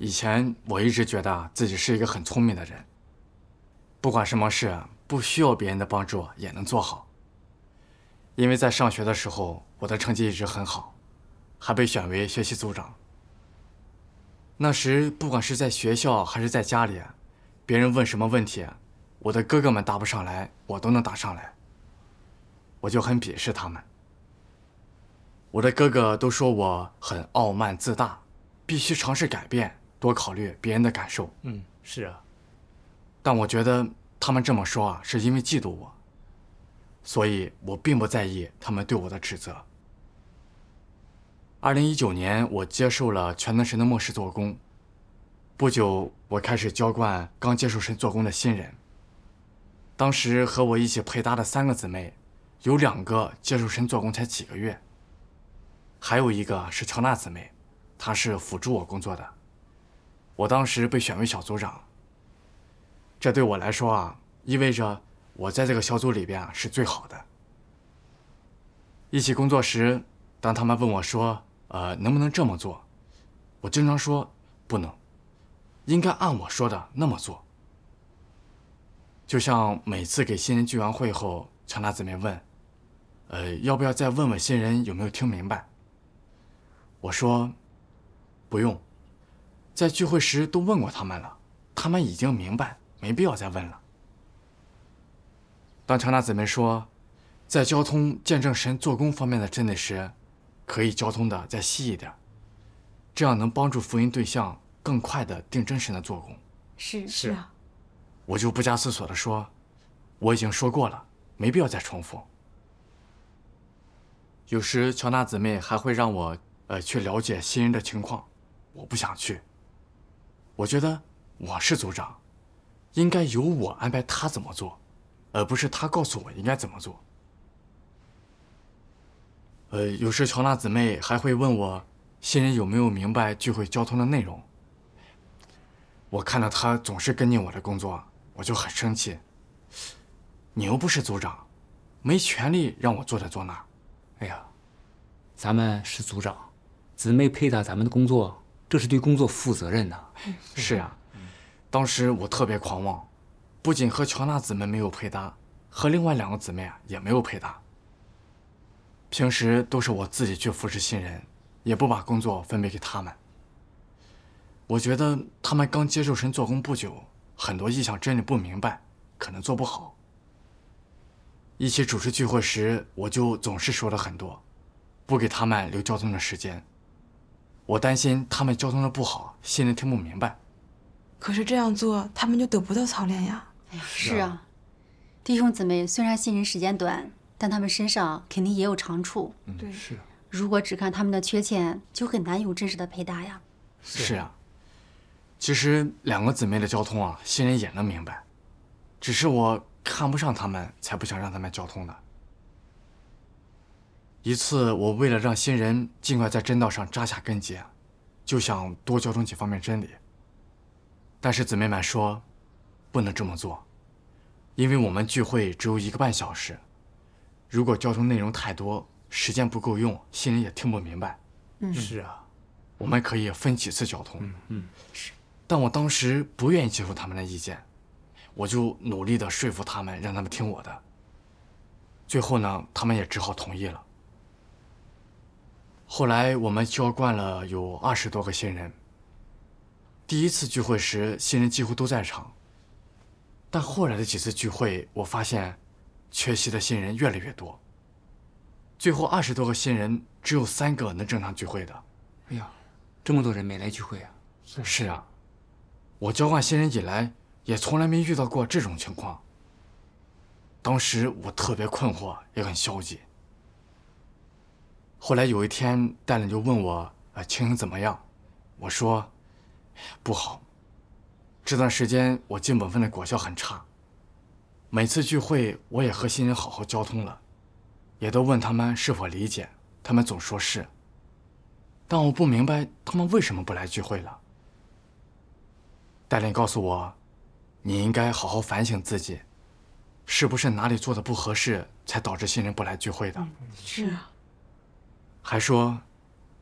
以前我一直觉得自己是一个很聪明的人，不管什么事不需要别人的帮助也能做好。因为在上学的时候，我的成绩一直很好，还被选为学习组长。那时不管是在学校还是在家里，别人问什么问题，我的哥哥们答不上来，我都能答上来。我就很鄙视他们。我的哥哥都说我很傲慢自大，必须尝试改变。多考虑别人的感受。嗯，是啊，但我觉得他们这么说啊，是因为嫉妒我，所以我并不在意他们对我的指责。二零一九年，我接受了全能神的末世做工，不久，我开始浇灌刚接受神做工的新人。当时和我一起配搭的三个姊妹，有两个接受神做工才几个月，还有一个是乔娜姊妹，她是辅助我工作的。我当时被选为小组长，这对我来说啊，意味着我在这个小组里边啊是最好的。一起工作时，当他们问我说，呃，能不能这么做，我经常说不能，应该按我说的那么做。就像每次给新人聚完会后，强大姊妹问，呃，要不要再问问新人有没有听明白？我说，不用。在聚会时都问过他们了，他们已经明白，没必要再问了。当乔纳姊妹说，在交通见证神做工方面的真理时，可以交通的再细一点，这样能帮助福音对象更快的定真实神的做工。是是啊，我就不加思索的说，我已经说过了，没必要再重复。有时乔纳姊妹还会让我呃去了解新人的情况，我不想去。我觉得我是组长，应该由我安排他怎么做，而不是他告诉我应该怎么做。呃，有时乔娜姊妹还会问我新人有没有明白聚会交通的内容。我看到他总是跟进我的工作，我就很生气。你又不是组长，没权利让我坐这坐那。哎呀，咱们是组长，姊妹配合咱们的工作。这是对工作负责任的。是啊，当时我特别狂妄，不仅和乔娜子们没有配搭，和另外两个姊妹啊也没有配搭。平时都是我自己去服侍新人，也不把工作分配给他们。我觉得他们刚接受神做工不久，很多意向真理不明白，可能做不好。一起主持聚会时，我就总是说了很多，不给他们留交通的时间。我担心他们交通的不好，新人听不明白。可是这样做，他们就得不到操练呀。哎呀，是啊，弟兄姊妹虽然新人时间短，但他们身上肯定也有长处。对，是啊。如果只看他们的缺陷，就很难有真实的配搭呀。是啊，其实两个姊妹的交通啊，新人也能明白。只是我看不上他们，才不想让他们交通的。一次，我为了让新人尽快在真道上扎下根基，就想多教通几方面真理。但是姊妹们说，不能这么做，因为我们聚会只有一个半小时，如果交通内容太多，时间不够用，新人也听不明白。是啊，我们可以分几次交通。嗯，是。但我当时不愿意接受他们的意见，我就努力的说服他们，让他们听我的。最后呢，他们也只好同意了。后来我们浇灌了有二十多个新人。第一次聚会时，新人几乎都在场。但后来的几次聚会，我发现缺席的新人越来越多。最后二十多个新人，只有三个能正常聚会的。哎呀，这么多人没来聚会啊！是啊，我交换新人以来，也从来没遇到过这种情况。当时我特别困惑，也很消极。后来有一天，戴林就问我：“青青怎么样？”我说：“不好。这段时间我进本分的果效很差。每次聚会，我也和新人好好交通了，也都问他们是否理解，他们总说是。但我不明白他们为什么不来聚会了。”戴琳告诉我：“你应该好好反省自己，是不是哪里做的不合适，才导致新人不来聚会的？”是啊。还说，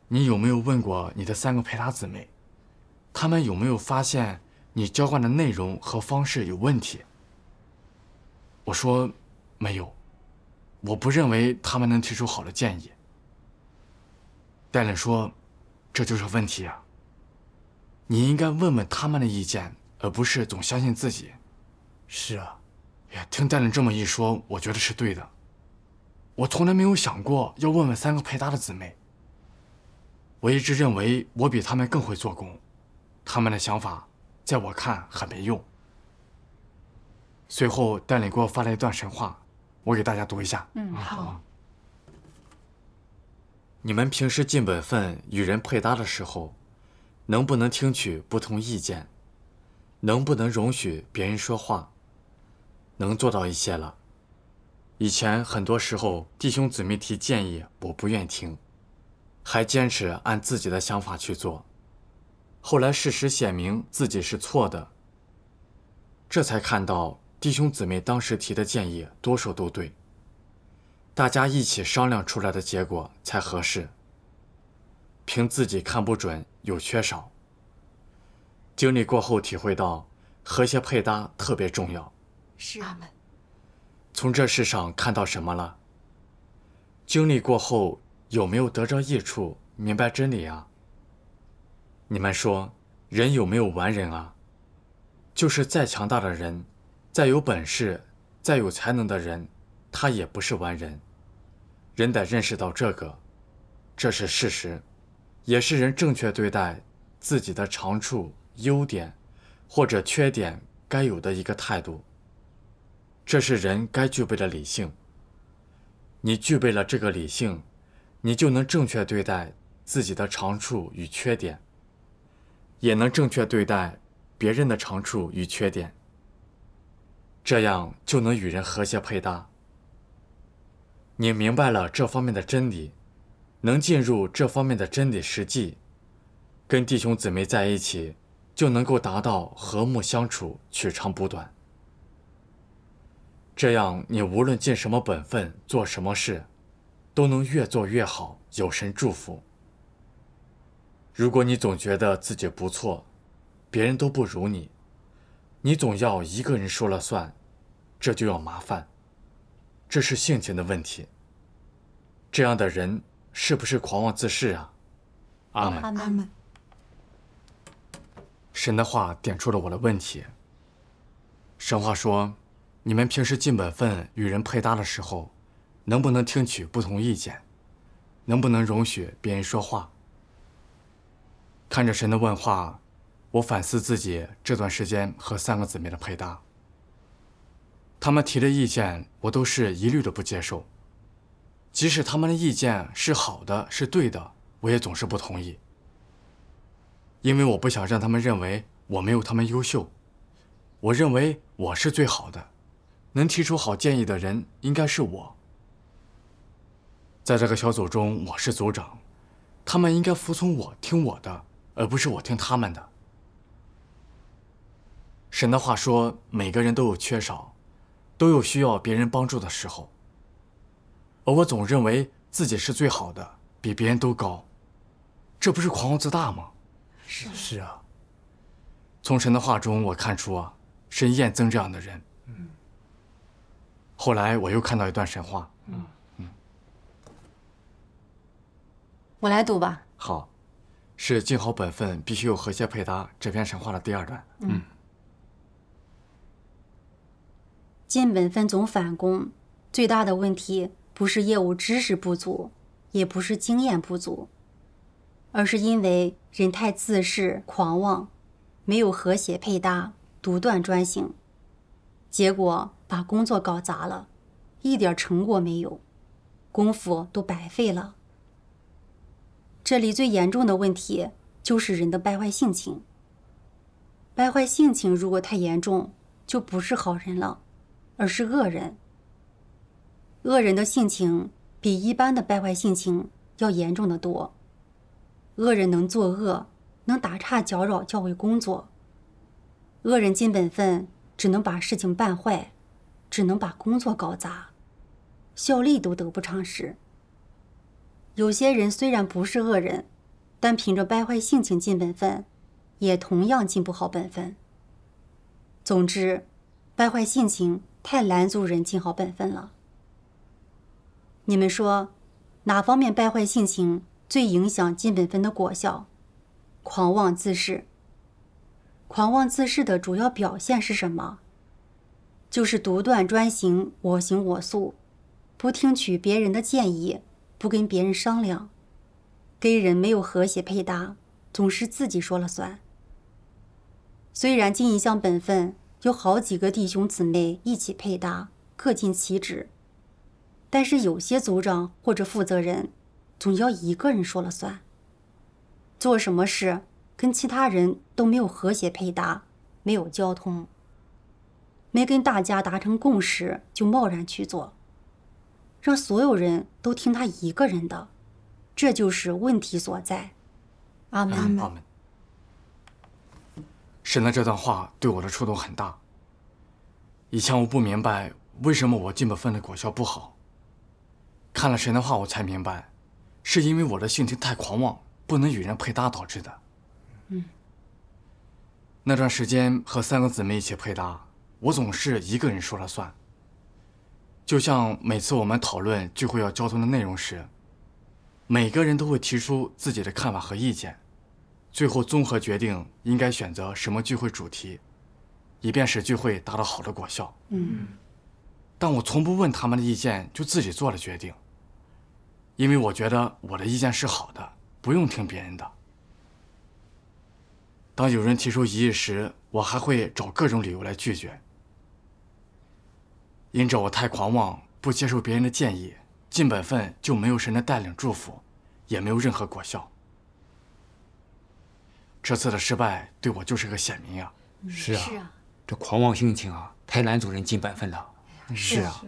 你有没有问过你的三个陪打姊妹，他们有没有发现你浇灌的内容和方式有问题？我说，没有，我不认为他们能提出好的建议。戴林说，这就是问题啊。你应该问问他们的意见，而不是总相信自己。是啊，听戴林这么一说，我觉得是对的。我从来没有想过要问问三个配搭的姊妹。我一直认为我比他们更会做工，他们的想法，在我看很没用。随后，戴领给我发了一段神话，我给大家读一下。嗯，好。你们平时尽本分与人配搭的时候，能不能听取不同意见？能不能容许别人说话？能做到一些了。以前很多时候，弟兄姊妹提建议，我不愿听，还坚持按自己的想法去做。后来事实显明自己是错的，这才看到弟兄姊妹当时提的建议多数都对。大家一起商量出来的结果才合适。凭自己看不准有缺少。经历过后体会到，和谐配搭特别重要。是阿门。从这世上看到什么了？经历过后有没有得着益处、明白真理啊？你们说，人有没有完人啊？就是再强大的人，再有本事、再有才能的人，他也不是完人。人得认识到这个，这是事实，也是人正确对待自己的长处、优点，或者缺点该有的一个态度。这是人该具备的理性。你具备了这个理性，你就能正确对待自己的长处与缺点，也能正确对待别人的长处与缺点。这样就能与人和谐配搭。你明白了这方面的真理，能进入这方面的真理实际，跟弟兄姊妹在一起，就能够达到和睦相处、取长补短。这样，你无论尽什么本分、做什么事，都能越做越好，有神祝福。如果你总觉得自己不错，别人都不如你，你总要一个人说了算，这就要麻烦，这是性情的问题。这样的人是不是狂妄自恃啊？阿门阿门。神的话点出了我的问题。神话说。你们平时尽本分与人配搭的时候，能不能听取不同意见？能不能容许别人说话？看着神的问话，我反思自己这段时间和三个姊妹的配搭。他们提的意见，我都是一律的不接受。即使他们的意见是好的，是对的，我也总是不同意。因为我不想让他们认为我没有他们优秀，我认为我是最好的。能提出好建议的人应该是我。在这个小组中，我是组长，他们应该服从我，听我的，而不是我听他们的。神的话说，每个人都有缺少，都有需要别人帮助的时候。而我总认为自己是最好的，比别人都高，这不是狂妄自大吗？是啊。从神的话中，我看出啊，神厌憎这样的人。嗯。后来我又看到一段神话，嗯嗯，我来读吧。好，是“尽好本分必须有和谐配搭”这篇神话的第二段。嗯，尽本分总反攻最大的问题，不是业务知识不足，也不是经验不足，而是因为人太自恃、狂妄，没有和谐配搭，独断专行，结果。把工作搞砸了，一点成果没有，功夫都白费了。这里最严重的问题就是人的败坏性情。败坏性情如果太严重，就不是好人了，而是恶人。恶人的性情比一般的败坏性情要严重的多。恶人能作恶，能打岔搅扰教会工作。恶人尽本分，只能把事情办坏。只能把工作搞砸，效力都得不偿失。有些人虽然不是恶人，但凭着败坏性情尽本分，也同样尽不好本分。总之，败坏性情太拦阻人尽好本分了。你们说，哪方面败坏性情最影响尽本分的果效？狂妄自恃。狂妄自恃的主要表现是什么？就是独断专行，我行我素，不听取别人的建议，不跟别人商量，跟人没有和谐配搭，总是自己说了算。虽然经营项本分有好几个弟兄姊妹一起配搭，各尽其职，但是有些族长或者负责人，总要一个人说了算，做什么事跟其他人都没有和谐配搭，没有交通。没跟大家达成共识就贸然去做，让所有人都听他一个人的，这就是问题所在。阿门阿门。神的这段话对我的触动很大。以前我不明白为什么我进么分的果效不好，看了神的话我才明白，是因为我的性情太狂妄，不能与人配搭导致的。嗯。那段时间和三个姊妹一起配搭。我总是一个人说了算。就像每次我们讨论聚会要交通的内容时，每个人都会提出自己的看法和意见，最后综合决定应该选择什么聚会主题，以便使聚会达到好的果效。嗯，但我从不问他们的意见，就自己做了决定。因为我觉得我的意见是好的，不用听别人的。当有人提出异议时，我还会找各种理由来拒绝。因着我太狂妄，不接受别人的建议，尽本分就没有神的带领祝福，也没有任何果效。这次的失败对我就是个显明呀！是啊，这狂妄性情啊，太难阻人尽本分了。是啊，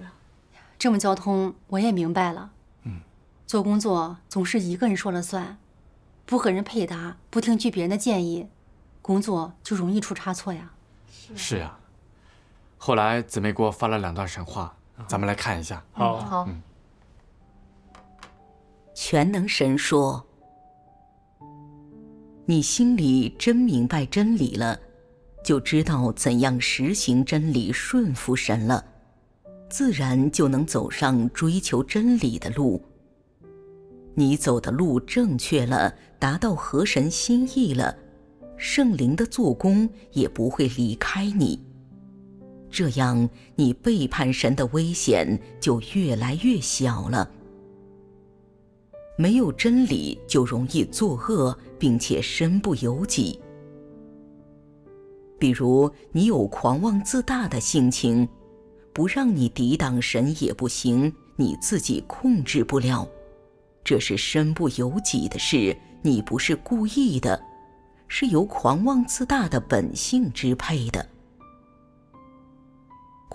这么交通我也明白了。嗯，做工作总是一个人说了算，不和人配搭，不听取别人的建议，工作就容易出差错呀。是是呀。后来姊妹给我发了两段神话，咱们来看一下。好，好。全能神说：“你心里真明白真理了，就知道怎样实行真理，顺服神了，自然就能走上追求真理的路。你走的路正确了，达到合神心意了，圣灵的做工也不会离开你。”这样，你背叛神的危险就越来越小了。没有真理，就容易作恶，并且身不由己。比如，你有狂妄自大的性情，不让你抵挡神也不行，你自己控制不了，这是身不由己的事，你不是故意的，是由狂妄自大的本性支配的。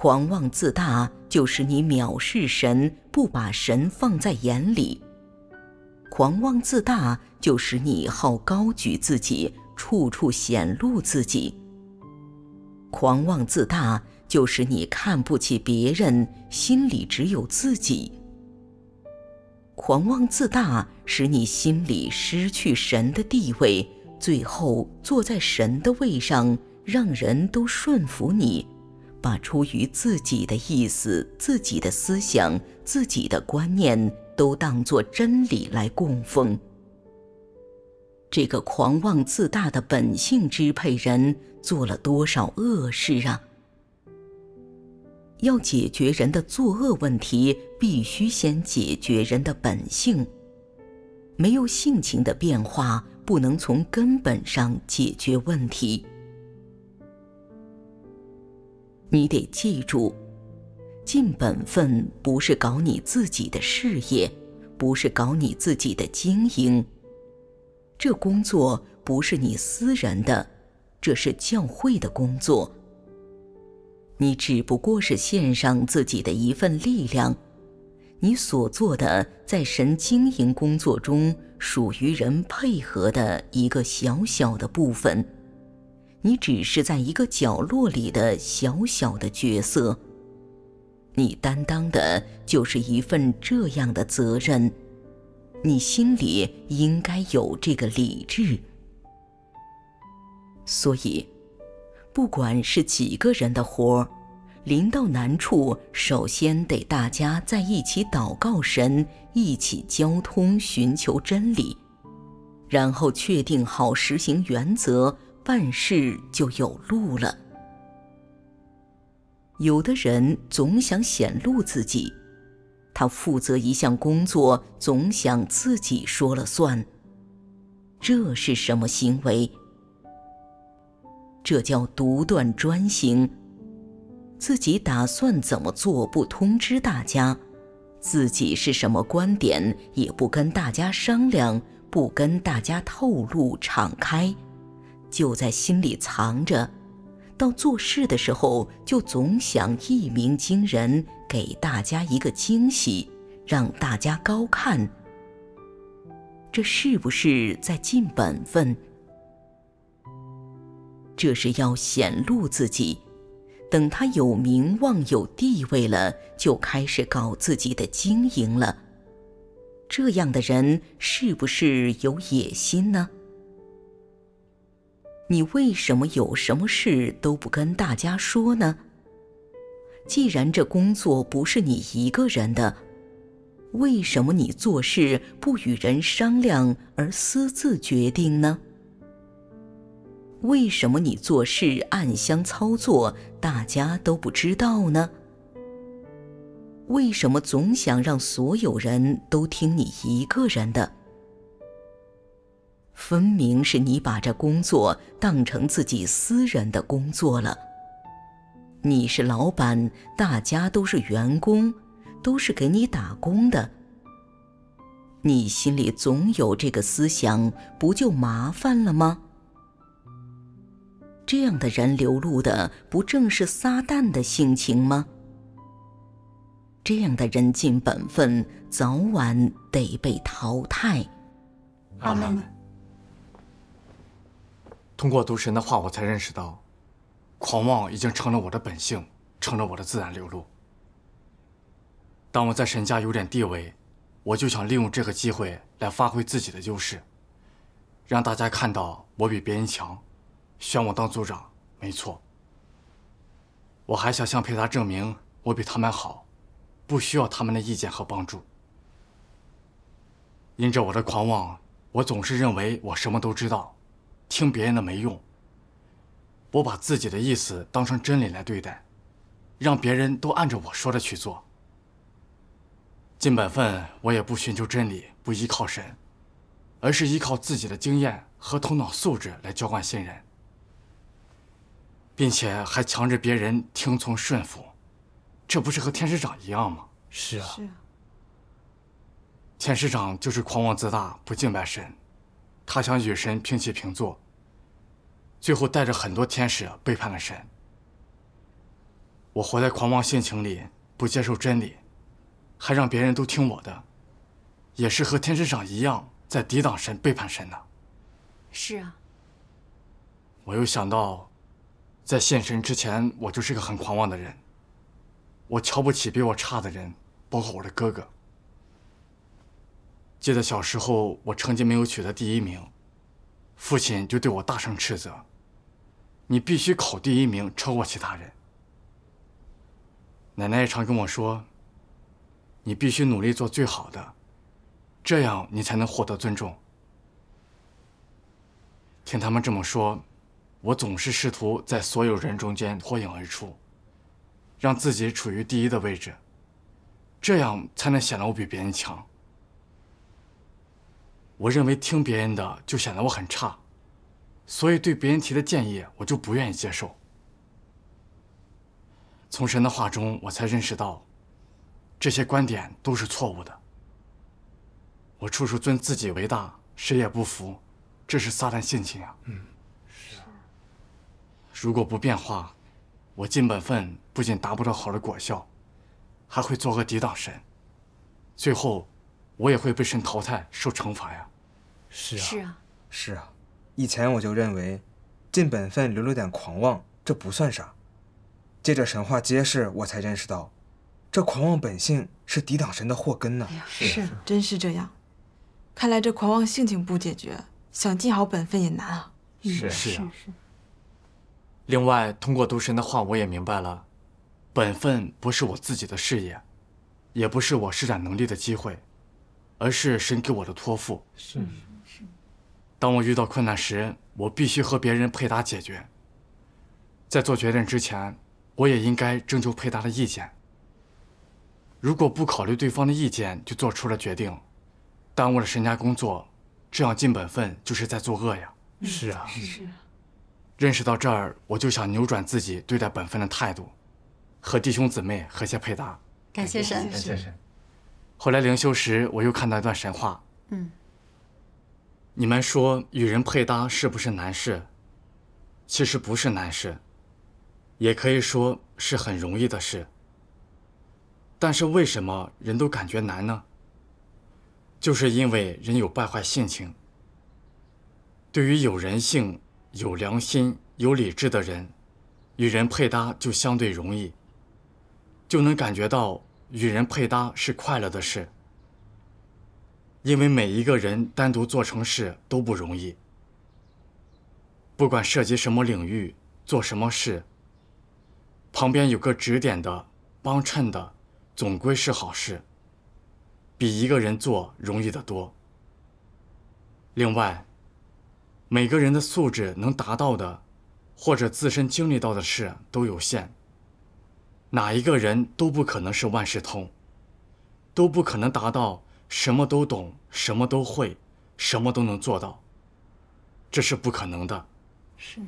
狂妄自大，就是你藐视神，不把神放在眼里；狂妄自大，就是你好高举自己，处处显露自己；狂妄自大，就是你看不起别人，心里只有自己；狂妄自大，使你心里失去神的地位，最后坐在神的位上，让人都顺服你。把出于自己的意思、自己的思想、自己的观念都当作真理来供奉，这个狂妄自大的本性支配人做了多少恶事啊！要解决人的作恶问题，必须先解决人的本性。没有性情的变化，不能从根本上解决问题。你得记住，尽本分不是搞你自己的事业，不是搞你自己的经营。这工作不是你私人的，这是教会的工作。你只不过是献上自己的一份力量，你所做的在神经营工作中属于人配合的一个小小的部分。你只是在一个角落里的小小的角色，你担当的就是一份这样的责任，你心里应该有这个理智。所以，不管是几个人的活儿，临到难处，首先得大家在一起祷告神，一起交通，寻求真理，然后确定好实行原则。办事就有路了。有的人总想显露自己，他负责一项工作，总想自己说了算。这是什么行为？这叫独断专行。自己打算怎么做，不通知大家；自己是什么观点，也不跟大家商量，不跟大家透露、敞开。就在心里藏着，到做事的时候就总想一鸣惊人，给大家一个惊喜，让大家高看。这是不是在尽本分？这是要显露自己，等他有名望、有地位了，就开始搞自己的经营了。这样的人是不是有野心呢？你为什么有什么事都不跟大家说呢？既然这工作不是你一个人的，为什么你做事不与人商量而私自决定呢？为什么你做事暗箱操作，大家都不知道呢？为什么总想让所有人都听你一个人的？分明是你把这工作当成自己私人的工作了。你是老板，大家都是员工，都是给你打工的。你心里总有这个思想，不就麻烦了吗？这样的人流露的不正是撒旦的性情吗？这样的人尽本分，早晚得被淘汰。阿门。通过毒神的话，我才认识到，狂妄已经成了我的本性，成了我的自然流露。当我在沈家有点地位，我就想利用这个机会来发挥自己的优势，让大家看到我比别人强，选我当组长没错。我还想向佩达证明我比他们好，不需要他们的意见和帮助。因着我的狂妄，我总是认为我什么都知道。听别人的没用。我把自己的意思当成真理来对待，让别人都按着我说的去做。尽本分，我也不寻求真理，不依靠神，而是依靠自己的经验和头脑素质来浇灌信人，并且还强制别人听从顺服，这不是和天使长一样吗？是啊，是啊。天使长就是狂妄自大，不敬拜神。他想与神平起平坐，最后带着很多天使背叛了神。我活在狂妄性情里，不接受真理，还让别人都听我的，也是和天使长一样在抵挡神、背叛神呢。是啊。我又想到，在现身之前，我就是个很狂妄的人。我瞧不起比我差的人，包括我的哥哥。记得小时候，我成绩没有取得第一名，父亲就对我大声斥责：“你必须考第一名，超过其他人。”奶奶也常跟我说：“你必须努力做最好的，这样你才能获得尊重。”听他们这么说，我总是试图在所有人中间脱颖而出，让自己处于第一的位置，这样才能显得我比别人强。我认为听别人的就显得我很差，所以对别人提的建议我就不愿意接受。从神的话中，我才认识到，这些观点都是错误的。我处处尊自己为大，谁也不服，这是撒旦性情啊。嗯，是啊。如果不变化，我尽本分不仅达不到好的果效，还会作恶抵挡神，最后。我也会被神淘汰，受惩罚呀！是啊，是啊，是啊。以前我就认为，尽本分留了点狂妄，这不算啥。借着神话揭示，我才认识到，这狂妄本性是抵挡神的祸根呢。是，真是这样。看来这狂妄性情不解决，想尽好本分也难啊。是是是。另外，通过读神的话，我也明白了，本分不是我自己的事业，也不是我施展能力的机会。而是神给我的托付。是是是。当我遇到困难时，我必须和别人配搭解决。在做决定之前，我也应该征求配搭的意见。如果不考虑对方的意见就做出了决定，耽误了神家工作，这样尽本分就是在作恶呀。是啊是啊。认识到这儿，我就想扭转自己对待本分的态度，和弟兄姊妹和谐配搭。感谢神！感谢神！后来灵修时，我又看到一段神话。嗯。你们说与人配搭是不是难事？其实不是难事，也可以说是很容易的事。但是为什么人都感觉难呢？就是因为人有败坏性情。对于有人性、有良心、有理智的人，与人配搭就相对容易，就能感觉到。与人配搭是快乐的事，因为每一个人单独做成事都不容易。不管涉及什么领域，做什么事，旁边有个指点的、帮衬的，总归是好事，比一个人做容易得多。另外，每个人的素质能达到的，或者自身经历到的事都有限。哪一个人都不可能是万事通，都不可能达到什么都懂、什么都会、什么都能做到，这是不可能的。是。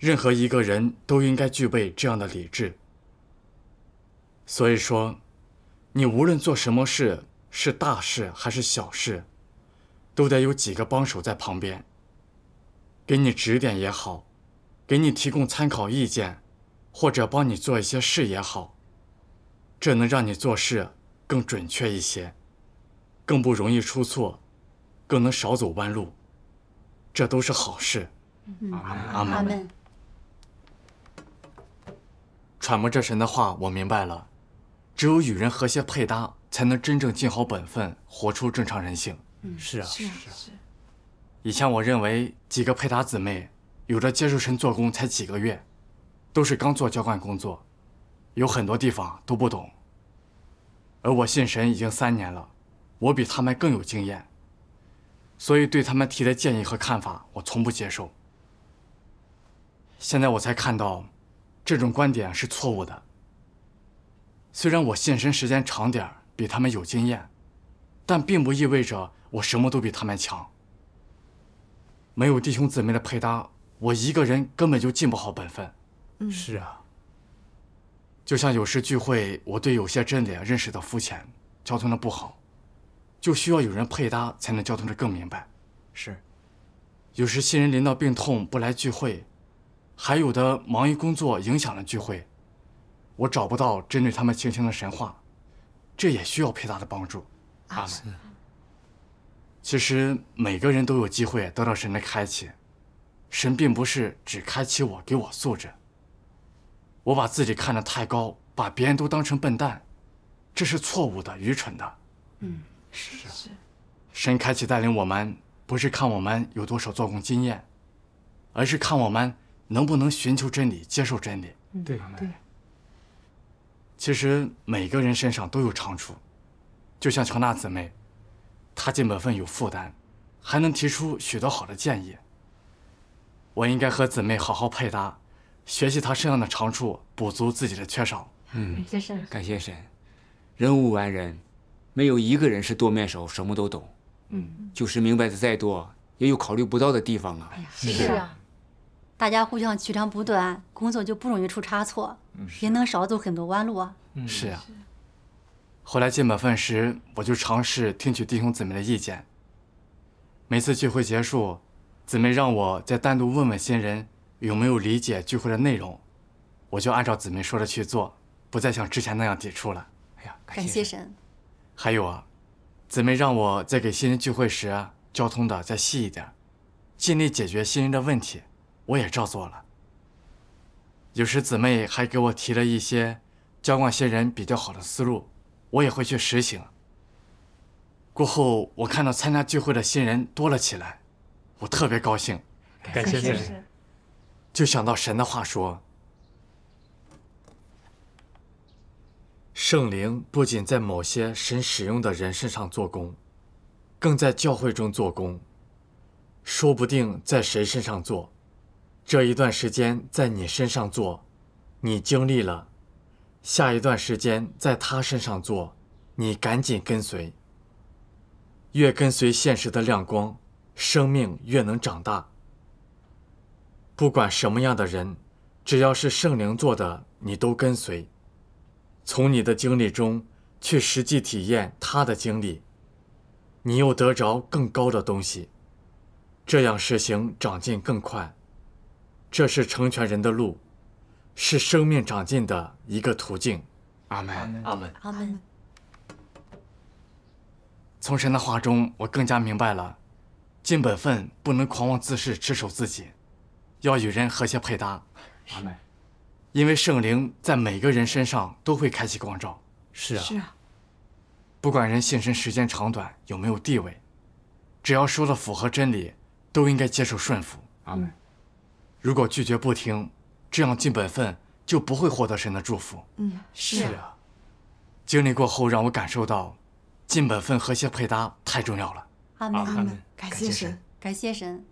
任何一个人都应该具备这样的理智。所以说，你无论做什么事，是大事还是小事，都得有几个帮手在旁边，给你指点也好，给你提供参考意见。或者帮你做一些事也好，这能让你做事更准确一些，更不容易出错，更能少走弯路，这都是好事。阿阿门。揣摩这神的话，我明白了，只有与人和谐配搭，才能真正尽好本分，活出正常人性。是啊，是啊，是。以前我认为几个配搭姊妹，有着接受神做工才几个月。都是刚做交换工作，有很多地方都不懂。而我信神已经三年了，我比他们更有经验，所以对他们提的建议和看法，我从不接受。现在我才看到，这种观点是错误的。虽然我信神时间长点比他们有经验，但并不意味着我什么都比他们强。没有弟兄姊妹的配搭，我一个人根本就尽不好本分。是啊。就像有时聚会，我对有些真理认识的肤浅，交通的不好，就需要有人配搭才能交通的更明白。是，有时新人临到病痛不来聚会，还有的忙于工作影响了聚会，我找不到针对他们情形的神话，这也需要配搭的帮助。阿弥。其实每个人都有机会得到神的开启，神并不是只开启我，给我素质。我把自己看得太高，把别人都当成笨蛋，这是错误的、愚蠢的。嗯，是是是。神开启带领我们，不是看我们有多少做工经验，而是看我们能不能寻求真理、接受真理。对，对。其实每个人身上都有长处，就像乔娜姊妹，她尽本分有负担，还能提出许多好的建议。我应该和姊妹好好配搭。学习他身上的长处，补足自己的缺少。嗯，先生。感谢神。人无完人，没有一个人是多面手，什么都懂。嗯，就是明白的再多，也有考虑不到的地方啊。是啊，大家互相取长补短，工作就不容易出差错，也能少走很多弯路啊。是啊。后来进本分时，我就尝试听取弟兄姊妹的意见。每次聚会结束，姊妹让我再单独问问新人。有没有理解聚会的内容，我就按照姊妹说的去做，不再像之前那样抵触了。哎呀，感谢神！还有啊，姊妹让我在给新人聚会时，交通的再细一点，尽力解决新人的问题，我也照做了。有时姊妹还给我提了一些交往新人比较好的思路，我也会去实行。过后我看到参加聚会的新人多了起来，我特别高兴。感谢神！就想到神的话说：“圣灵不仅在某些神使用的人身上做工，更在教会中做工。说不定在谁身上做，这一段时间在你身上做，你经历了，下一段时间在他身上做，你赶紧跟随。越跟随现实的亮光，生命越能长大。”不管什么样的人，只要是圣灵做的，你都跟随。从你的经历中去实际体验他的经历，你又得着更高的东西，这样实行长进更快。这是成全人的路，是生命长进的一个途径。阿门。阿门。阿门。从神的话中，我更加明白了，尽本分不能狂妄自恃、只守自己。要与人和谐配搭，阿妹，因为圣灵在每个人身上都会开启光照。是啊，是啊。不管人现身时间长短，有没有地位，只要说了符合真理，都应该接受顺服，阿妹，如果拒绝不听，这样尽本分就不会获得神的祝福。嗯，是。是啊。经历过后，让我感受到，尽本分和谐配搭太重要了。阿门，阿门。感谢神，感谢神。